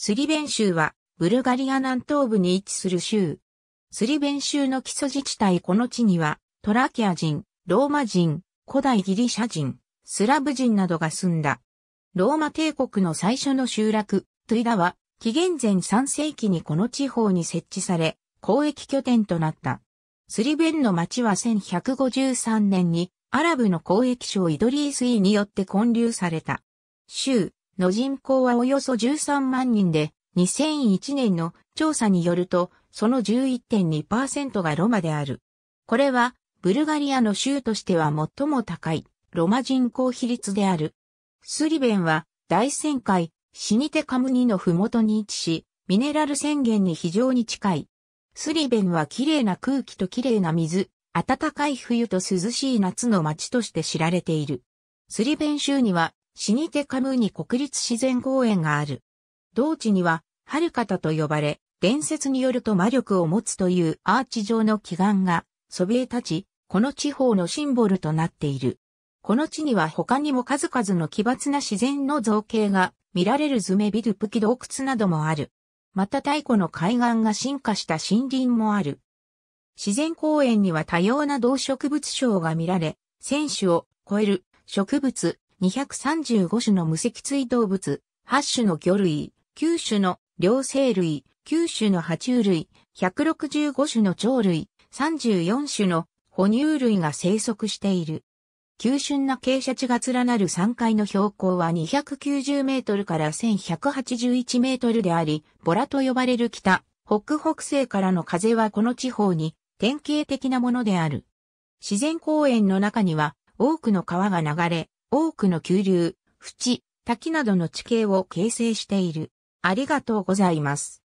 スリベン州は、ブルガリア南東部に位置する州。スリベン州の基礎自治体この地には、トラキア人、ローマ人、古代ギリシャ人、スラブ人などが住んだ。ローマ帝国の最初の集落、トゥイダは、紀元前3世紀にこの地方に設置され、交易拠点となった。スリベンの町は1153年にアラブの交易商イドリースイによって建立された。州、の人口はおよそ13万人で、2001年の調査によると、その11.2%がロマである。これは、ブルガリアの州としては最も高い、ロマ人口比率である。スリベンは、大仙海、シニテカムニの麓に位置し、ミネラル宣言に非常に近い。スリベンは綺麗な空気と綺麗な水、暖かい冬と涼しい夏の街として知られている。スリベン州にはシニテカムーニ国立自然公園がある。同地には、ハルカタと呼ばれ、伝説によると魔力を持つというアーチ状の奇岩が、そびえ立ち、この地方のシンボルとなっている。この地には他にも数々の奇抜な自然の造形が見られるズメビルプキ洞窟などもある。また太古の海岸が進化した森林もある。自然公園には多様な動植物賞が見られ、選手を超える植物、235種の無脊椎動物、8種の魚類、9種の両生類、9種の爬虫類、165種の鳥類、34種の哺乳類が生息している。急峻な傾斜地が連なる3階の標高は290メートルから1181メートルであり、ボラと呼ばれる北、北北西からの風はこの地方に典型的なものである。自然公園の中には多くの川が流れ、多くの急流、淵、滝などの地形を形成している。ありがとうございます。